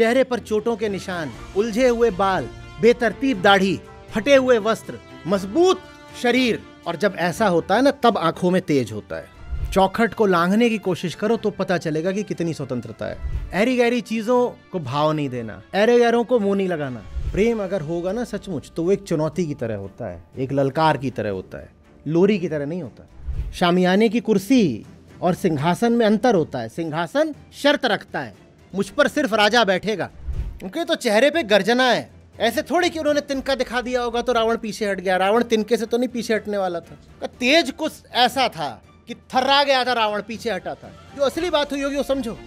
चेहरे पर चोटों के निशान उलझे हुए बाल बेतरतीब दाढ़ी फटे हुए वस्त्र मजबूत शरीर और जब ऐसा होता है ना तब आंखों में तेज होता है चौखट को लांघने की कोशिश करो तो पता चलेगा कि कितनी स्वतंत्रता है ऐरी गहरी चीजों को भाव नहीं देना ऐरे गहरों को मुंह नहीं लगाना प्रेम अगर होगा ना सचमुच तो वो एक चुनौती की तरह होता है एक ललकार की तरह होता है लोरी की तरह नहीं होता शामियाने की कुर्सी और सिंहासन में अंतर होता है सिंहासन शर्त रखता है मुझ पर सिर्फ राजा बैठेगा उनके तो चेहरे पे गर्जना है ऐसे थोड़ी कि उन्होंने तिनका दिखा दिया होगा तो रावण पीछे हट गया रावण तिनके से तो नहीं पीछे हटने वाला था तेज कुछ ऐसा था कि थर्रा गया था रावण पीछे हटा था जो असली बात हुई होगी वो समझो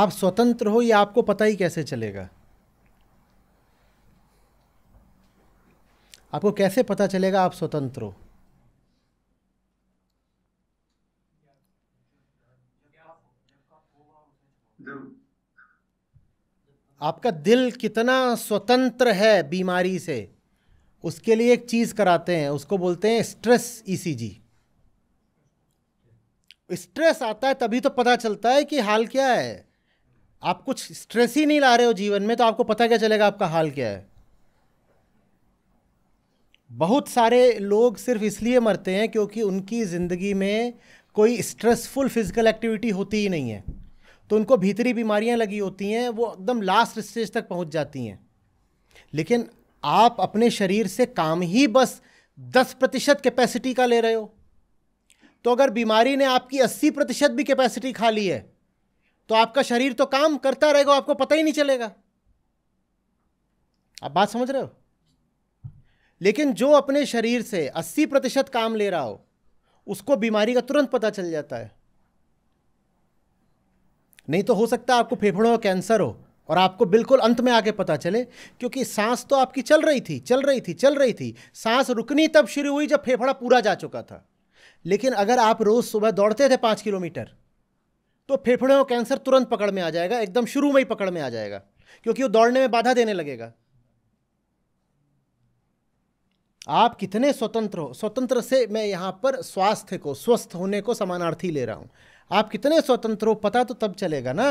आप स्वतंत्र हो या आपको पता ही कैसे चलेगा आपको कैसे पता चलेगा आप स्वतंत्र हो आपका दिल कितना स्वतंत्र है बीमारी से उसके लिए एक चीज़ कराते हैं उसको बोलते हैं स्ट्रेस ईसीजी स्ट्रेस आता है तभी तो पता चलता है कि हाल क्या है आप कुछ स्ट्रेस ही नहीं ला रहे हो जीवन में तो आपको पता क्या चलेगा आपका हाल क्या है बहुत सारे लोग सिर्फ इसलिए मरते हैं क्योंकि उनकी ज़िंदगी में कोई स्ट्रेसफुल फिज़िकल एक्टिविटी होती ही नहीं है तो उनको भीतरी बीमारियां लगी होती हैं वो एकदम लास्ट स्टेज तक पहुंच जाती हैं लेकिन आप अपने शरीर से काम ही बस दस प्रतिशत कैपेसिटी का ले रहे हो तो अगर बीमारी ने आपकी अस्सी प्रतिशत भी कैपेसिटी खा ली है तो आपका शरीर तो काम करता रहेगा आपको पता ही नहीं चलेगा आप बात समझ रहे हो लेकिन जो अपने शरीर से 80 प्रतिशत काम ले रहा हो उसको बीमारी का तुरंत पता चल जाता है नहीं तो हो सकता आपको फेफड़ों का कैंसर हो और आपको बिल्कुल अंत में आके पता चले क्योंकि सांस तो आपकी चल रही थी चल रही थी चल रही थी सांस रुकनी तब शुरू हुई जब फेफड़ा पूरा जा चुका था लेकिन अगर आप रोज़ सुबह दौड़ते थे पाँच किलोमीटर तो फेफड़े का कैंसर तुरंत पकड़ में आ जाएगा एकदम शुरू में ही पकड़ में आ जाएगा क्योंकि वो दौड़ने में बाधा देने लगेगा आप कितने स्वतंत्र हो स्वतंत्र से मैं यहाँ पर स्वास्थ्य को स्वस्थ होने को समानार्थी ले रहा हूँ आप कितने स्वतंत्र हो पता तो तब चलेगा ना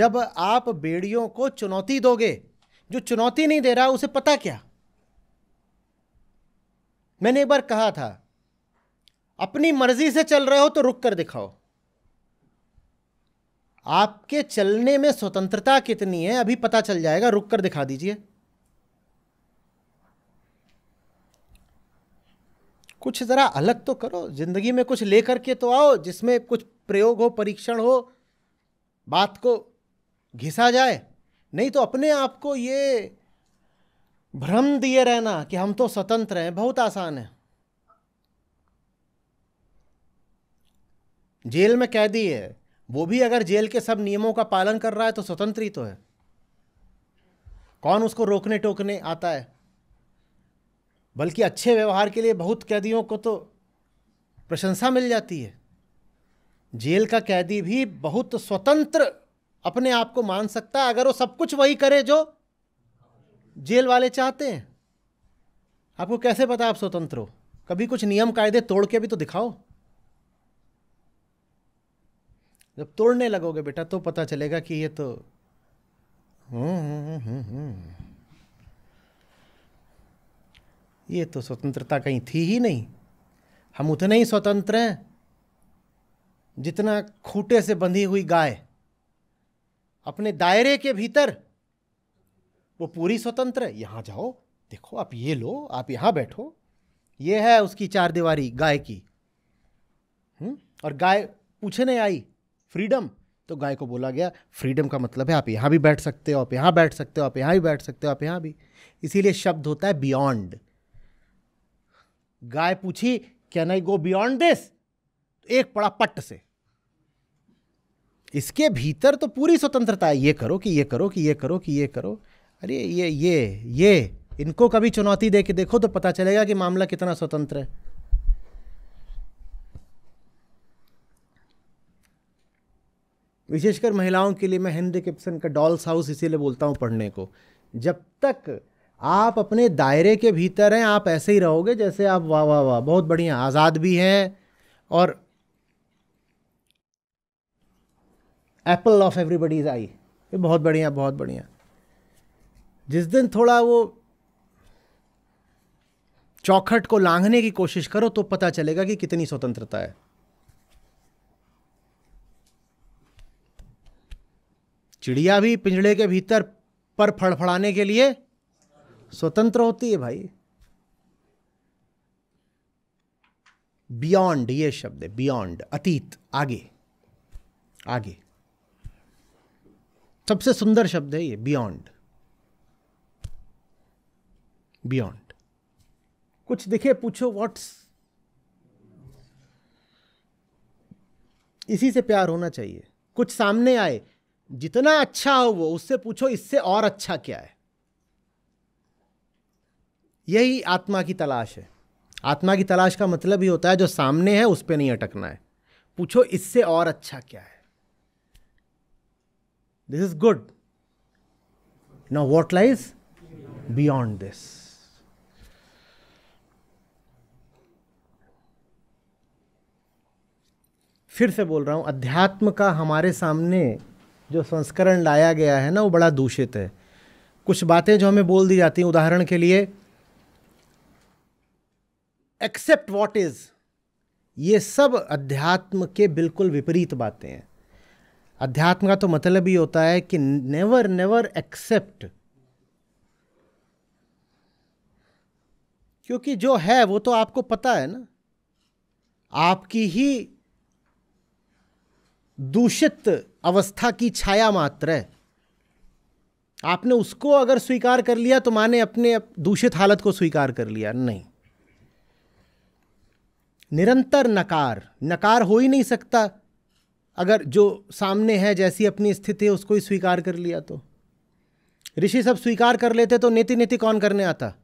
जब आप बेड़ियों को चुनौती दोगे जो चुनौती नहीं दे रहा उसे पता क्या मैंने एक बार कहा था अपनी मर्जी से चल रहे हो तो रुक कर दिखाओ आपके चलने में स्वतंत्रता कितनी है अभी पता चल जाएगा रुक कर दिखा दीजिए कुछ ज़रा अलग तो करो ज़िंदगी में कुछ ले करके तो आओ जिसमें कुछ प्रयोग हो परीक्षण हो बात को घिसा जाए नहीं तो अपने आप को ये भ्रम दिए रहना कि हम तो स्वतंत्र हैं बहुत आसान है जेल में कैदी है वो भी अगर जेल के सब नियमों का पालन कर रहा है तो स्वतंत्र ही तो है कौन उसको रोकने टोकने आता है बल्कि अच्छे व्यवहार के लिए बहुत कैदियों को तो प्रशंसा मिल जाती है जेल का कैदी भी बहुत स्वतंत्र अपने आप को मान सकता है अगर वो सब कुछ वही करे जो जेल वाले चाहते हैं आपको कैसे पता आप स्वतंत्र हो कभी कुछ नियम कायदे तोड़ के भी तो दिखाओ जब तोड़ने लगोगे बेटा तो पता चलेगा कि ये तो हम्म हम्म हम्म, हम्म, हम्म। ये तो स्वतंत्रता कहीं थी ही नहीं हम उतने ही स्वतंत्र हैं जितना खूटे से बंधी हुई गाय अपने दायरे के भीतर वो पूरी स्वतंत्र है यहाँ जाओ देखो आप ये लो आप यहाँ बैठो ये है उसकी चार दीवारी गाय की हुँ? हम्म, और गाय पूछने आई फ्रीडम तो गाय को बोला गया फ्रीडम का मतलब है आप यहाँ भी बैठ सकते हो आप यहाँ बैठ सकते हो आप यहाँ भी बैठ सकते हो आप यहाँ भी इसीलिए शब्द होता है बियॉन्ड गाय पूछी can I go beyond this एक पड़ा पट्ट से इसके भीतर तो पूरी स्वतंत्रता है ये करो कि ये करो कि ये करो कि ये करो अरे ये ये ये इनको कभी चुनौती दे के देखो तो पता चलेगा कि मामला कितना स्वतंत्र है विशेषकर महिलाओं के लिए मैं हेनरी किप्सन का डॉल्स हाउस इसीलिए बोलता हूं पढ़ने को जब तक आप अपने दायरे के भीतर हैं आप ऐसे ही रहोगे जैसे आप वाह वाह वाह बहुत बढ़िया आज़ाद भी हैं और एप्पल ऑफ एवरीबडीज आई ये बहुत बढ़िया बहुत बढ़िया जिस दिन थोड़ा वो चौखट को लांघने की कोशिश करो तो पता चलेगा कि कितनी स्वतंत्रता है चिड़िया भी पिंजड़े के भीतर पर फड़फड़ाने के लिए स्वतंत्र होती है भाई बियॉन्ड ये शब्द है बियॉन्ड अतीत आगे आगे सबसे सुंदर शब्द है ये बियॉन्ड बियॉन्ड कुछ दिखे पूछो व्हाट्स इसी से प्यार होना चाहिए कुछ सामने आए जितना अच्छा हो वो उससे पूछो इससे और अच्छा क्या है यही आत्मा की तलाश है आत्मा की तलाश का मतलब ही होता है जो सामने है उस पर नहीं अटकना है पूछो इससे और अच्छा क्या है this is good now what lies beyond this फिर से बोल रहा हूं अध्यात्म का हमारे सामने जो संस्करण लाया गया है ना वो बड़ा दूषित है कुछ बातें जो हमें बोल दी जाती हैं उदाहरण के लिए एक्सेप्ट वॉट इज़ ये सब अध्यात्म के बिल्कुल विपरीत बातें हैं अध्यात्म का तो मतलब ही होता है कि नेवर नेवर एक्सेप्ट क्योंकि जो है वो तो आपको पता है ना आपकी ही दूषित अवस्था की छाया मात्र है आपने उसको अगर स्वीकार कर लिया तो माने अपने दूषित हालत को स्वीकार कर लिया नहीं निरंतर नकार नकार हो ही नहीं सकता अगर जो सामने है जैसी अपनी स्थिति है उसको ही स्वीकार कर लिया तो ऋषि सब स्वीकार कर लेते तो नीति नीति कौन करने आता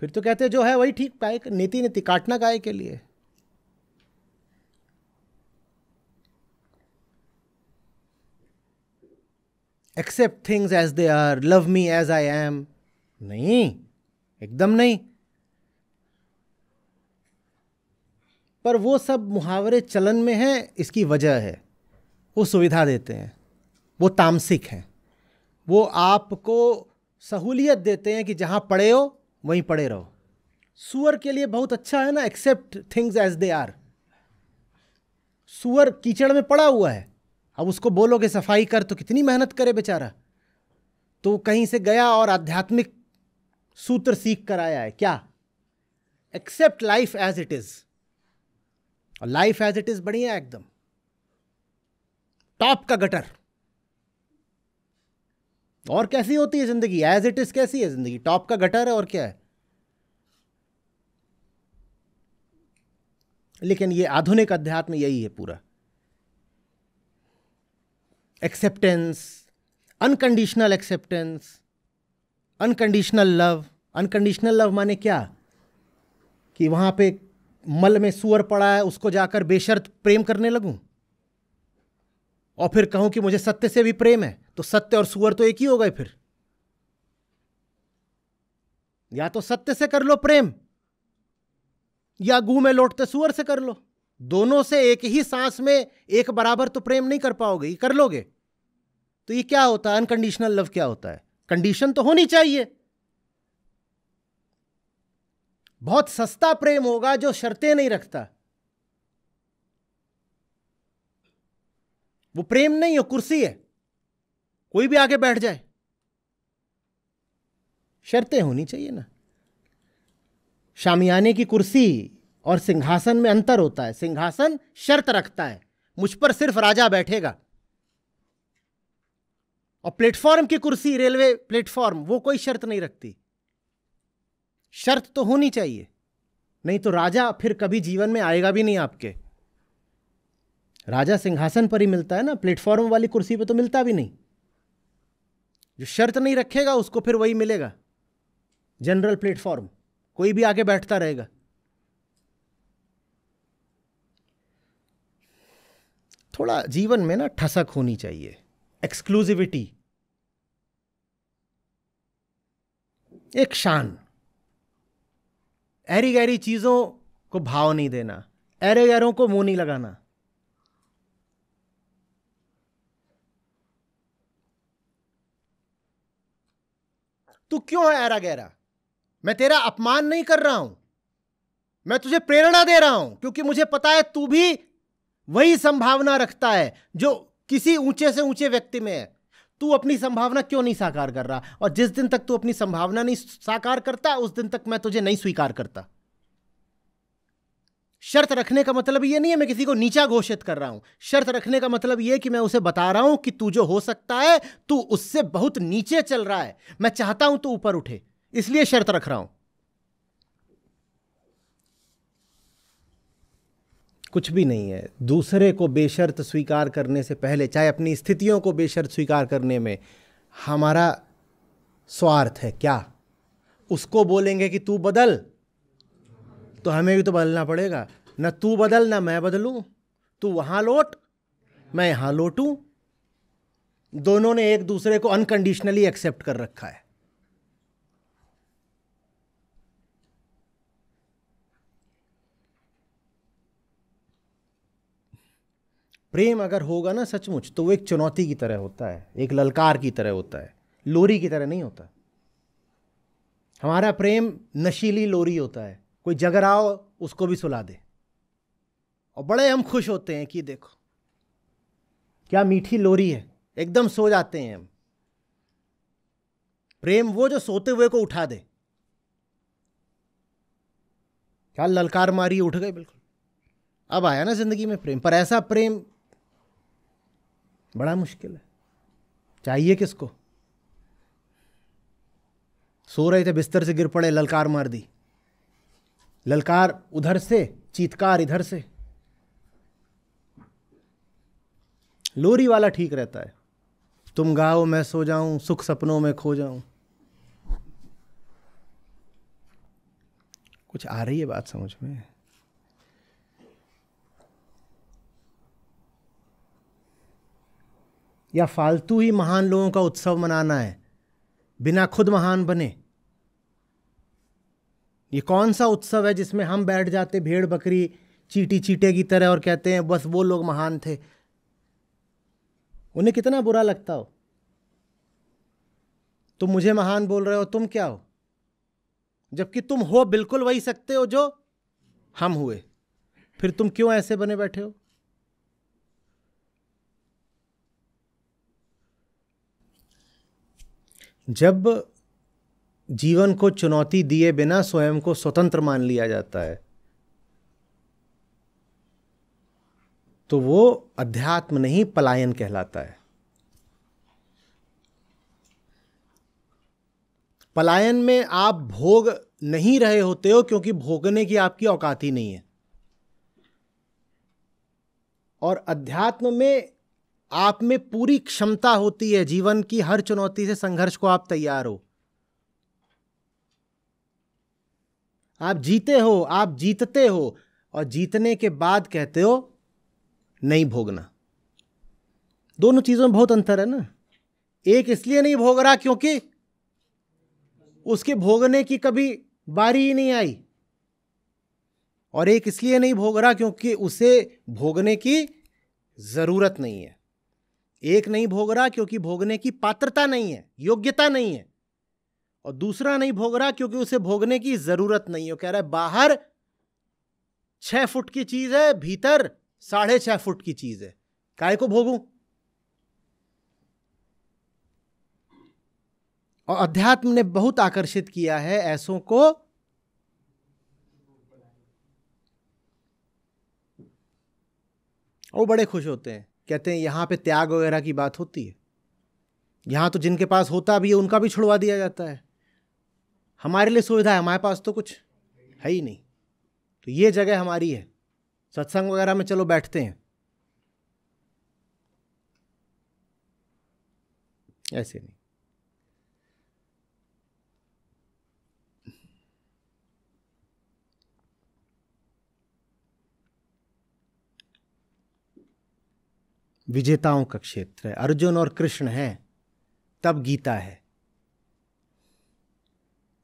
फिर तो कहते जो है वही ठीक पाए नीति नीति काटना काय के लिए accept things as they are love me as I am नहीं एकदम नहीं पर वो सब मुहावरे चलन में हैं इसकी वजह है वो सुविधा देते हैं वो तामसिक हैं वो आपको सहूलियत देते हैं कि जहाँ पड़े हो वहीं पड़े रहो सुअर के लिए बहुत अच्छा है ना accept things as they are सुअर कीचड़ में पड़ा हुआ है अब उसको बोलोगे सफाई कर तो कितनी मेहनत करे बेचारा तो कहीं से गया और आध्यात्मिक सूत्र सीख कर आया है क्या accept life as it is और लाइफ एज इट इज़ बढ़िया एकदम टॉप का गटर और कैसी होती है ज़िंदगी एज इट इज़ कैसी है ज़िंदगी टॉप का गटर है और क्या है लेकिन ये आधुनिक अध्यात्म यही है पूरा acceptance unconditional acceptance unconditional love unconditional love माने क्या कि वहां पे मल में सुअर पड़ा है उसको जाकर बेशर्त प्रेम करने लगूं और फिर कहूं कि मुझे सत्य से भी प्रेम है तो सत्य और सुअर तो एक ही हो गए फिर या तो सत्य से कर लो प्रेम या गु में लौटते सुअर से कर लो दोनों से एक ही सांस में एक बराबर तो प्रेम नहीं कर पाओगे कर लोगे तो ये क्या होता है अनकंडीशनल लव क्या होता है कंडीशन तो होनी चाहिए बहुत सस्ता प्रेम होगा जो शर्तें नहीं रखता वो प्रेम नहीं हो कुर्सी है कोई भी आगे बैठ जाए शर्तें होनी चाहिए ना शामियाने की कुर्सी और सिंहासन में अंतर होता है सिंहासन शर्त रखता है मुझ पर सिर्फ राजा बैठेगा और प्लेटफॉर्म की कुर्सी रेलवे प्लेटफॉर्म वो कोई शर्त नहीं रखती शर्त तो होनी चाहिए नहीं तो राजा फिर कभी जीवन में आएगा भी नहीं आपके राजा सिंहासन पर ही मिलता है ना प्लेटफॉर्म वाली कुर्सी पे तो मिलता भी नहीं जो शर्त नहीं रखेगा उसको फिर वही मिलेगा जनरल प्लेटफॉर्म कोई भी आगे बैठता रहेगा थोड़ा जीवन में ना ठसक होनी चाहिए एक्सक्लूसिविटी एक शान ऐरी गहरी चीज़ों को भाव नहीं देना ऐरे गहरों को मुंह नहीं लगाना तू क्यों है ऐरा गहरा मैं तेरा अपमान नहीं कर रहा हूं मैं तुझे प्रेरणा दे रहा हूं क्योंकि मुझे पता है तू भी वही संभावना रखता है जो किसी ऊंचे से ऊंचे व्यक्ति में है तू अपनी संभावना क्यों नहीं साकार कर रहा और जिस दिन तक तू अपनी संभावना नहीं साकार करता उस दिन तक मैं तुझे नहीं स्वीकार करता शर्त रखने का मतलब यह नहीं है मैं किसी को नीचा घोषित कर रहा हूं शर्त रखने का मतलब यह कि मैं उसे बता रहा हूं कि तू जो हो सकता है तू उससे बहुत नीचे चल रहा है मैं चाहता हूं तू ऊपर उठे इसलिए शर्त रख रहा हूं कुछ भी नहीं है दूसरे को बेशर्त स्वीकार करने से पहले चाहे अपनी स्थितियों को बेशर्त स्वीकार करने में हमारा स्वार्थ है क्या उसको बोलेंगे कि तू बदल तो हमें भी तो बदलना पड़ेगा ना तू बदल ना मैं बदलूँ तू वहाँ लौट मैं यहाँ लौटूं दोनों ने एक दूसरे को अनकंडीशनली एक्सेप्ट कर रखा है प्रेम अगर होगा ना सचमुच तो वो एक चुनौती की तरह होता है एक ललकार की तरह होता है लोरी की तरह नहीं होता हमारा प्रेम नशीली लोरी होता है कोई जगराओ उसको भी सुला दे और बड़े हम खुश होते हैं कि देखो क्या मीठी लोरी है एकदम सो जाते हैं हम प्रेम वो जो सोते हुए को उठा दे क्या ललकार मारी उठ गए बिल्कुल अब आया ना जिंदगी में प्रेम पर ऐसा प्रेम बड़ा मुश्किल है चाहिए किसको सो रहे थे बिस्तर से गिर पड़े ललकार मार दी ललकार उधर से चीतकार इधर से लोरी वाला ठीक रहता है तुम गाओ मैं सो जाऊं सुख सपनों में खो जाऊं कुछ आ रही है बात समझ में या फालतू ही महान लोगों का उत्सव मनाना है बिना खुद महान बने ये कौन सा उत्सव है जिसमें हम बैठ जाते भेड़ बकरी चीटी चीटे की तरह और कहते हैं बस वो लोग महान थे उन्हें कितना बुरा लगता हो तुम मुझे महान बोल रहे हो तुम क्या हो जबकि तुम हो बिल्कुल वही सकते हो जो हम हुए फिर तुम क्यों ऐसे बने बैठे हो जब जीवन को चुनौती दिए बिना स्वयं को स्वतंत्र मान लिया जाता है तो वो अध्यात्म नहीं पलायन कहलाता है पलायन में आप भोग नहीं रहे होते हो क्योंकि भोगने की आपकी औकात ही नहीं है और अध्यात्म में आप में पूरी क्षमता होती है जीवन की हर चुनौती से संघर्ष को आप तैयार हो आप जीते हो आप जीतते हो और जीतने के बाद कहते हो नहीं भोगना दोनों चीज़ों में बहुत अंतर है ना एक इसलिए नहीं भोग रहा क्योंकि उसके भोगने की कभी बारी ही नहीं आई और एक इसलिए नहीं भोग रहा क्योंकि उसे भोगने की ज़रूरत नहीं है एक नहीं भोग रहा क्योंकि भोगने की पात्रता नहीं है योग्यता नहीं है और दूसरा नहीं भोग रहा क्योंकि उसे भोगने की जरूरत नहीं है कह रहा है बाहर छह फुट की चीज है भीतर साढ़े छह फुट की चीज है काय को भोगू और अध्यात्म ने बहुत आकर्षित किया है ऐसों को और बड़े खुश होते हैं कहते हैं यहाँ पे त्याग वगैरह की बात होती है यहाँ तो जिनके पास होता भी है उनका भी छुड़वा दिया जाता है हमारे लिए सुविधा है हमारे पास तो कुछ है ही नहीं तो ये जगह हमारी है सत्संग वगैरह में चलो बैठते हैं ऐसे नहीं विजेताओं का क्षेत्र है अर्जुन और कृष्ण हैं तब गीता है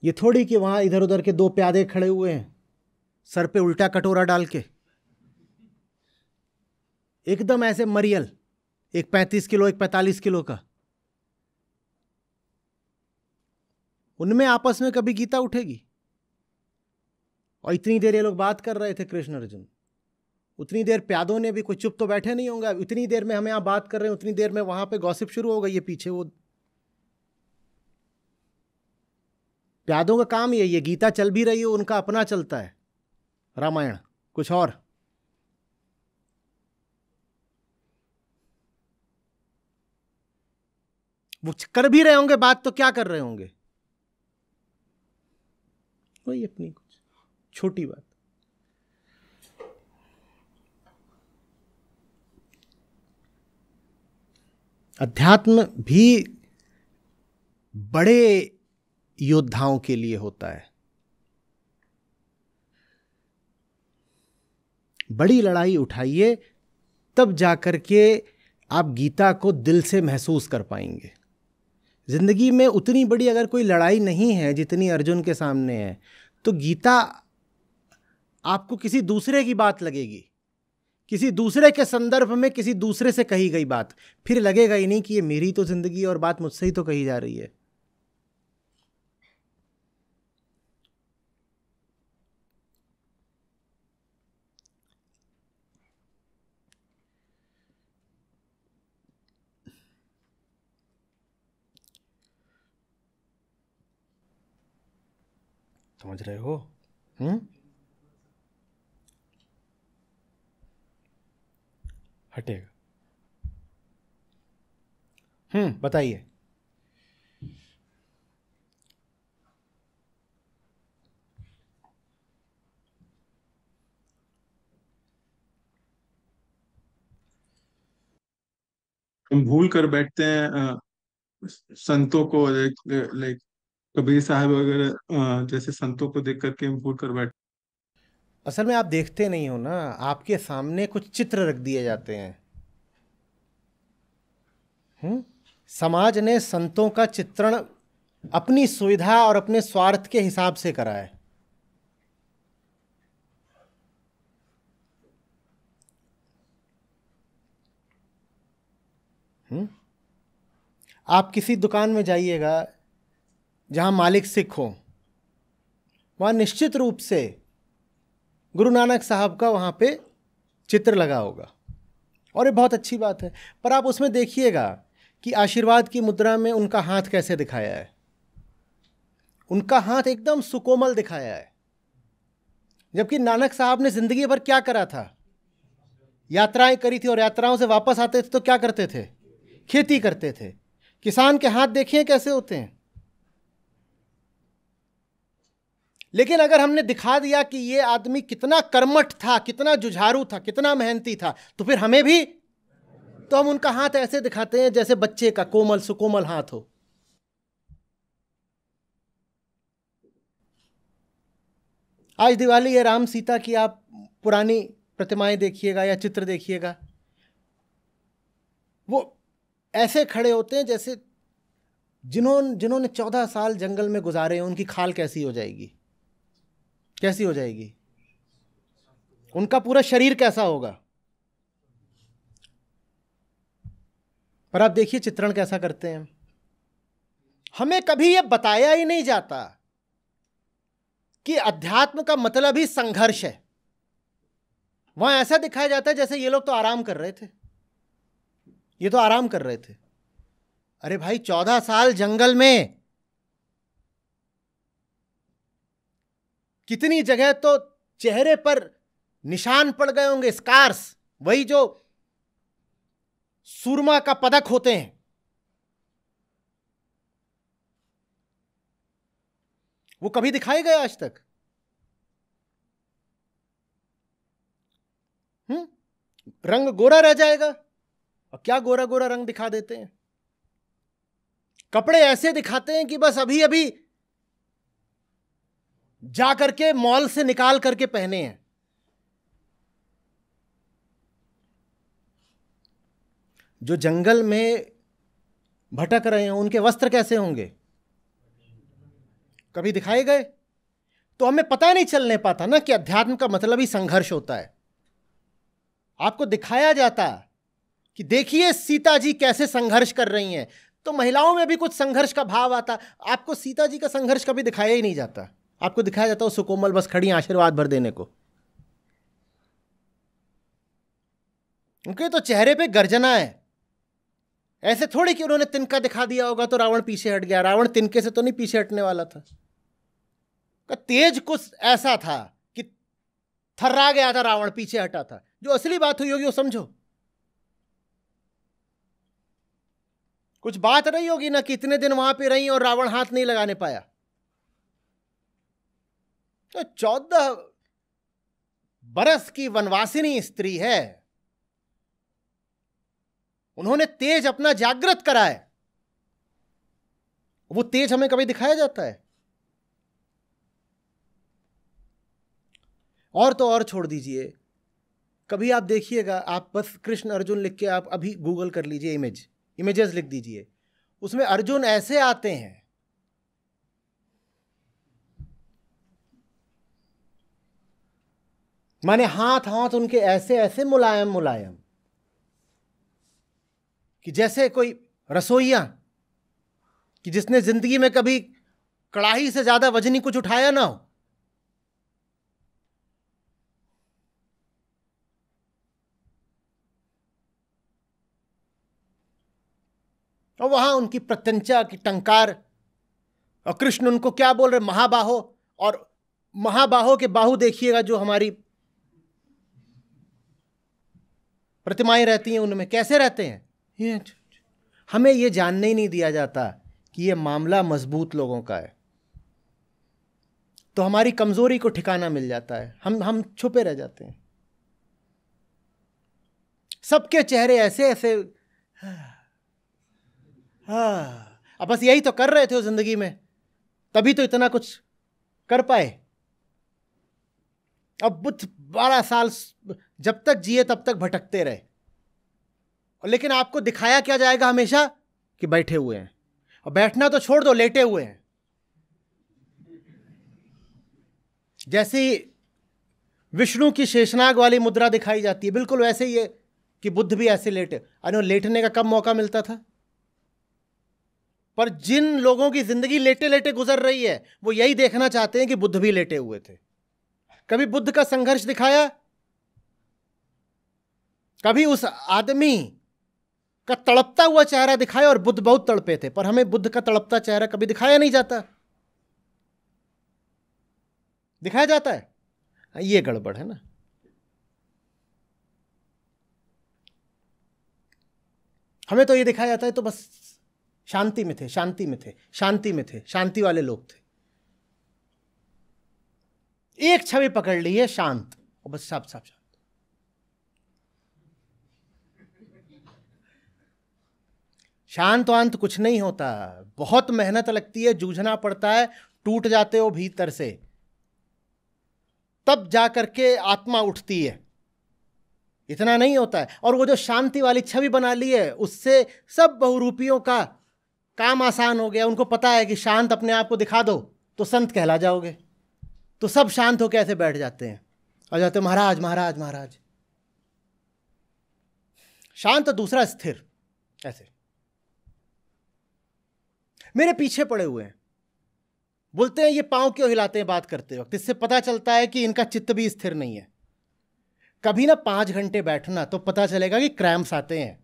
ये थोड़ी कि वहां इधर उधर के दो प्यादे खड़े हुए हैं सर पे उल्टा कटोरा डाल के एकदम ऐसे मरियल एक पैंतीस किलो एक पैंतालीस किलो का उनमें आपस में कभी गीता उठेगी और इतनी देर ये लोग बात कर रहे थे कृष्ण अर्जुन उतनी देर प्यादों ने भी कुछ चुप तो बैठे नहीं होंगे इतनी देर में हम यहाँ बात कर रहे हैं उतनी देर में वहाँ पे गॉसिप शुरू हो गई है पीछे वो प्यादों का काम यही है गीता चल भी रही है उनका अपना चलता है रामायण कुछ और वो कर भी रहे होंगे बात तो क्या कर रहे होंगे वही अपनी कुछ छोटी बात अध्यात्म भी बड़े योद्धाओं के लिए होता है बड़ी लड़ाई उठाइए तब जाकर के आप गीता को दिल से महसूस कर पाएंगे ज़िंदगी में उतनी बड़ी अगर कोई लड़ाई नहीं है जितनी अर्जुन के सामने है तो गीता आपको किसी दूसरे की बात लगेगी किसी दूसरे के संदर्भ में किसी दूसरे से कही गई बात फिर लगेगा ही नहीं कि ये मेरी तो ज़िंदगी और बात मुझसे ही तो कही जा रही है समझ रहे हो हम्म हटेगा हम्म बताइए हम भूल कर बैठते हैं संतों को लाइक कबीर साहब वगैरह जैसे संतों को देख करके हम भूल कर बैठते असल में आप देखते नहीं हो ना आपके सामने कुछ चित्र रख दिए जाते हैं हुँ? समाज ने संतों का चित्रण अपनी सुविधा और अपने स्वार्थ के हिसाब से करा है हुँ? आप किसी दुकान में जाइएगा जहां मालिक सिख हो वहां निश्चित रूप से गुरु नानक साहब का वहाँ पे चित्र लगा होगा और ये बहुत अच्छी बात है पर आप उसमें देखिएगा कि आशीर्वाद की मुद्रा में उनका हाथ कैसे दिखाया है उनका हाथ एकदम सुकोमल दिखाया है जबकि नानक साहब ने ज़िंदगी भर क्या करा था यात्राएं करी थी और यात्राओं से वापस आते थे तो क्या करते थे खेती करते थे किसान के हाथ देखिए कैसे होते हैं लेकिन अगर हमने दिखा दिया कि ये आदमी कितना कर्मठ था कितना जुझारू था कितना मेहनती था तो फिर हमें भी तो हम उनका हाथ ऐसे दिखाते हैं जैसे बच्चे का कोमल सुकोमल हाथ हो आज दिवाली है राम सीता की आप पुरानी प्रतिमाएं देखिएगा या चित्र देखिएगा वो ऐसे खड़े होते हैं जैसे जिन्होंने जिन्होंने चौदह साल जंगल में गुजारे हैं उनकी खाल कैसी हो जाएगी कैसी हो जाएगी उनका पूरा शरीर कैसा होगा पर आप देखिए चित्रण कैसा करते हैं हमें कभी यह बताया ही नहीं जाता कि अध्यात्म का मतलब ही संघर्ष है वहां ऐसा दिखाया जाता है जैसे ये लोग तो आराम कर रहे थे ये तो आराम कर रहे थे अरे भाई चौदह साल जंगल में कितनी जगह तो चेहरे पर निशान पड़ गए होंगे स्कार्स वही जो सूरमा का पदक होते हैं वो कभी दिखाए गए आज तक हम्म रंग गोरा रह जाएगा और क्या गोरा गोरा रंग दिखा देते हैं कपड़े ऐसे दिखाते हैं कि बस अभी अभी जा करके मॉल से निकाल करके पहने हैं जो जंगल में भटक रहे हैं उनके वस्त्र कैसे होंगे कभी दिखाए गए तो हमें पता नहीं चलने पाता ना कि अध्यात्म का मतलब ही संघर्ष होता है आपको दिखाया जाता कि देखिए सीता जी कैसे संघर्ष कर रही हैं तो महिलाओं में भी कुछ संघर्ष का भाव आता आपको सीता जी का संघर्ष कभी दिखाया ही नहीं जाता आपको दिखाया जाता है सुकोमल बस खड़ी आशीर्वाद भर देने को उनके तो चेहरे पे गर्जना है ऐसे थोड़ी कि उन्होंने तिनका दिखा दिया होगा तो रावण पीछे हट गया रावण तिनके से तो नहीं पीछे हटने वाला था का तेज कुछ ऐसा था कि थर्रा गया था रावण पीछे हटा था जो असली बात हुई होगी वो समझो कुछ बात रही होगी ना कि इतने दिन वहां पे रही और रावण हाथ नहीं लगाने पाया तो चौदह बरस की वनवासिनी स्त्री है उन्होंने तेज अपना जागृत कराए वो तेज हमें कभी दिखाया जाता है और तो और छोड़ दीजिए कभी आप देखिएगा आप बस कृष्ण अर्जुन लिख के आप अभी गूगल कर लीजिए इमेज इमेजेस लिख दीजिए उसमें अर्जुन ऐसे आते हैं माने हाथ हाथ उनके ऐसे ऐसे मुलायम मुलायम कि जैसे कोई रसोइया कि जिसने जिंदगी में कभी कड़ाही से ज्यादा वजनी कुछ उठाया ना हो और वहां उनकी प्रत्यंचा की टंकार और कृष्ण उनको क्या बोल रहे महाबाहो और महाबाहो के बाहु देखिएगा जो हमारी प्रतिमाएं रहती हैं उनमें कैसे रहते हैं ये हमें ये जानने ही नहीं दिया जाता कि ये मामला मजबूत लोगों का है तो हमारी कमज़ोरी को ठिकाना मिल जाता है हम हम छुपे रह जाते हैं सबके चेहरे ऐसे ऐसे हाँ अब बस यही तो कर रहे थे ज़िंदगी में तभी तो इतना कुछ कर पाए अब बुद्ध बारह साल जब तक जिए तब तक भटकते रहे और लेकिन आपको दिखाया क्या जाएगा हमेशा कि बैठे हुए हैं और बैठना तो छोड़ दो लेटे हुए हैं जैसे विष्णु की शेषनाग वाली मुद्रा दिखाई जाती है बिल्कुल वैसे ही है कि बुद्ध भी ऐसे लेटे अरे लेटने का कब मौका मिलता था पर जिन लोगों की जिंदगी लेटे लेटे गुजर रही है वो यही देखना चाहते हैं कि बुद्ध भी लेटे हुए थे कभी बुद्ध का संघर्ष दिखाया कभी उस आदमी का तड़पता हुआ चेहरा दिखाया और बुद्ध बहुत तड़पे थे पर हमें बुद्ध का तड़पता चेहरा कभी दिखाया नहीं जाता दिखाया जाता है हाँ, ये गड़बड़ है ना हमें तो ये दिखाया जाता है तो बस शांति में थे शांति में थे शांति में थे शांति वाले लोग थे एक छवि पकड़ ली है शांत और बस साफ साफ शांत शांत वांत कुछ नहीं होता बहुत मेहनत लगती है जूझना पड़ता है टूट जाते हो भीतर से तब जा करके आत्मा उठती है इतना नहीं होता है और वो जो शांति वाली छवि बना ली है उससे सब बहुरूपियों का काम आसान हो गया उनको पता है कि शांत अपने आप को दिखा दो तो संत कहला जाओगे तो सब शांत होकर ऐसे बैठ जाते हैं और जाते महाराज महाराज महाराज शांत और दूसरा स्थिर ऐसे मेरे पीछे पड़े हुए हैं बोलते हैं ये पांव क्यों हिलाते हैं बात करते वक्त इससे पता चलता है कि इनका चित्त भी स्थिर नहीं है कभी ना पांच घंटे बैठना तो पता चलेगा कि क्रैम्प्स आते हैं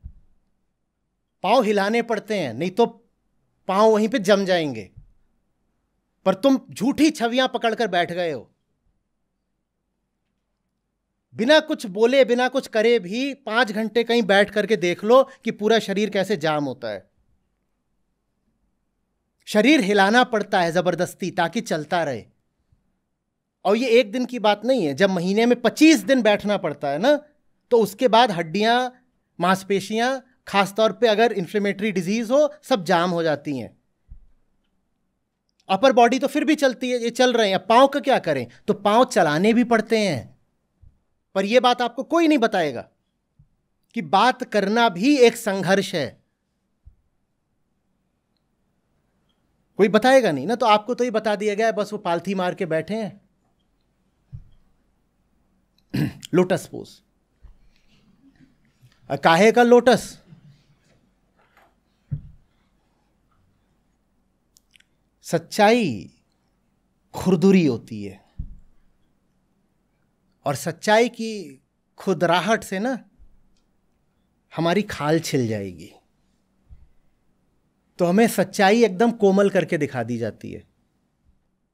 पांव हिलाने पड़ते हैं नहीं तो पांव वहीं पे जम जाएंगे पर तुम झूठी छवियां पकड़कर बैठ गए हो बिना कुछ बोले बिना कुछ करे भी पांच घंटे कहीं बैठ करके देख लो कि पूरा शरीर कैसे जाम होता है शरीर हिलाना पड़ता है जबरदस्ती ताकि चलता रहे और ये एक दिन की बात नहीं है जब महीने में पच्चीस दिन बैठना पड़ता है ना तो उसके बाद हड्डियां मांसपेशियां खासतौर पे अगर इन्फ्लेमेटरी डिजीज़ हो सब जाम हो जाती हैं अपर बॉडी तो फिर भी चलती है ये चल रहे हैं पाँव का क्या करें तो पाँव चलाने भी पड़ते हैं पर यह बात आपको कोई नहीं बताएगा कि बात करना भी एक संघर्ष है कोई बताएगा नहीं ना तो आपको तो ही बता दिया गया है बस वो पालथी मार के बैठे हैं लोटस पोज काहे का लोटस सच्चाई खुरदुरी होती है और सच्चाई की खुदराहट से ना हमारी खाल छिल जाएगी तो हमें सच्चाई एकदम कोमल करके दिखा दी जाती है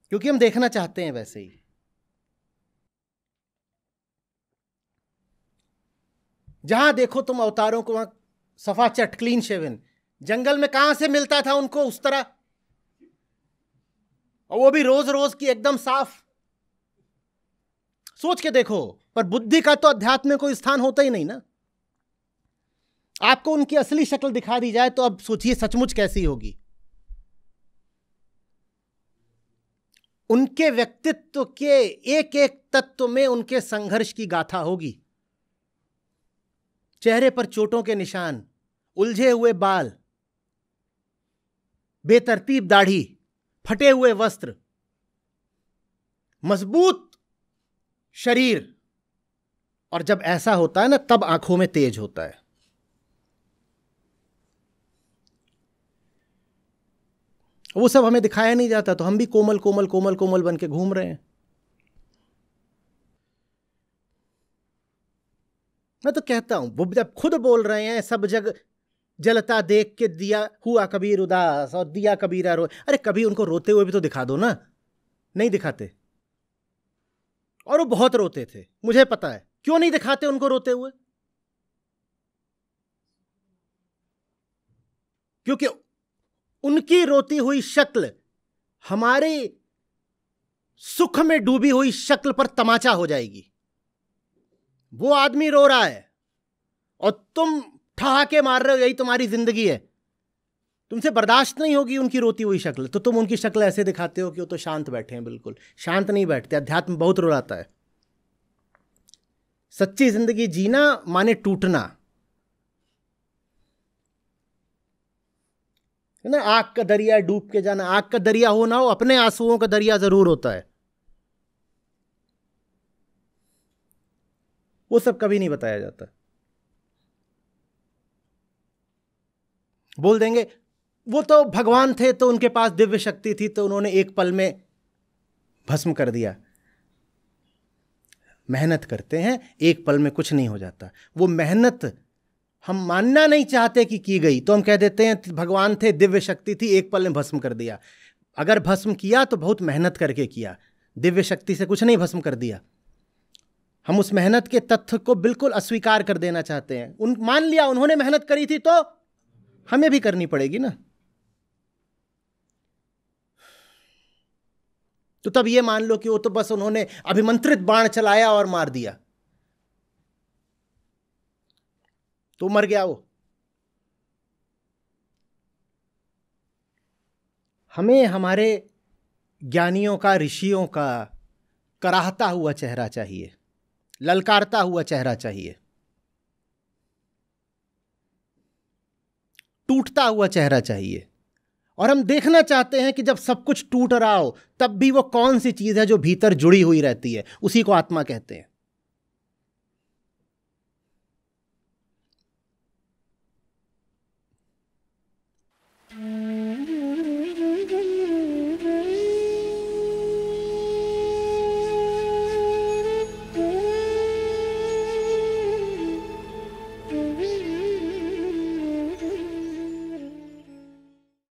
क्योंकि हम देखना चाहते हैं वैसे ही जहां देखो तुम अवतारों को वहां सफा चट क्लीन शेवन जंगल में कहां से मिलता था उनको उस तरह और वो भी रोज रोज की एकदम साफ सोच के देखो पर बुद्धि का तो अध्यात्म में कोई स्थान होता ही नहीं ना आपको उनकी असली शक्ल दिखा दी जाए तो अब सोचिए सचमुच कैसी होगी उनके व्यक्तित्व के एक एक तत्व में उनके संघर्ष की गाथा होगी चेहरे पर चोटों के निशान उलझे हुए बाल बेतरतीब दाढ़ी फटे हुए वस्त्र मजबूत शरीर और जब ऐसा होता है ना तब आंखों में तेज होता है वो सब हमें दिखाया नहीं जाता तो हम भी कोमल कोमल कोमल कोमल बन के घूम रहे हैं मैं तो कहता हूं वो जब खुद बोल रहे हैं सब जगह जलता देख के दिया हुआ कबीर उदास और दिया कबीरा रो अरे कभी उनको रोते हुए भी तो दिखा दो ना नहीं दिखाते और वो बहुत रोते थे मुझे पता है क्यों नहीं दिखाते उनको रोते हुए क्योंकि उनकी रोती हुई शक्ल हमारे सुख में डूबी हुई शक्ल पर तमाचा हो जाएगी वो आदमी रो रहा है और तुम ठहाके मार रहे हो यही तुम्हारी जिंदगी है तुमसे बर्दाश्त नहीं होगी उनकी रोती हुई शक्ल तो तुम उनकी शक्ल ऐसे दिखाते हो कि वो तो शांत बैठे हैं बिल्कुल शांत नहीं बैठते अध्यात्म बहुत रुलाता है सच्ची जिंदगी जीना माने टूटना है ना आग का दरिया डूब के जाना आग का दरिया हो ना हो अपने आंसुओं का दरिया जरूर होता है वो सब कभी नहीं बताया जाता बोल देंगे वो तो भगवान थे तो उनके पास दिव्य शक्ति थी तो उन्होंने एक पल में भस्म कर दिया मेहनत करते हैं एक पल में कुछ नहीं हो जाता वो मेहनत हम मानना नहीं चाहते कि की गई तो हम कह देते हैं भगवान थे दिव्य शक्ति थी एक पल में भस्म कर दिया अगर भस्म किया तो बहुत मेहनत करके किया दिव्य शक्ति से कुछ नहीं भस्म कर दिया हम उस मेहनत के तथ्य को बिल्कुल अस्वीकार कर देना चाहते हैं उन मान लिया उन्होंने मेहनत करी थी तो हमें भी करनी पड़ेगी ना तो तब ये मान लो कि वो तो बस उन्होंने अभिमंत्रित बाण चलाया और मार दिया तो मर गया वो हमें हमारे ज्ञानियों का ऋषियों का कराहता हुआ चेहरा चाहिए ललकारता हुआ चेहरा चाहिए टूटता हुआ चेहरा चाहिए और हम देखना चाहते हैं कि जब सब कुछ टूट रहा हो तब भी वो कौन सी चीज़ है जो भीतर जुड़ी हुई रहती है उसी को आत्मा कहते हैं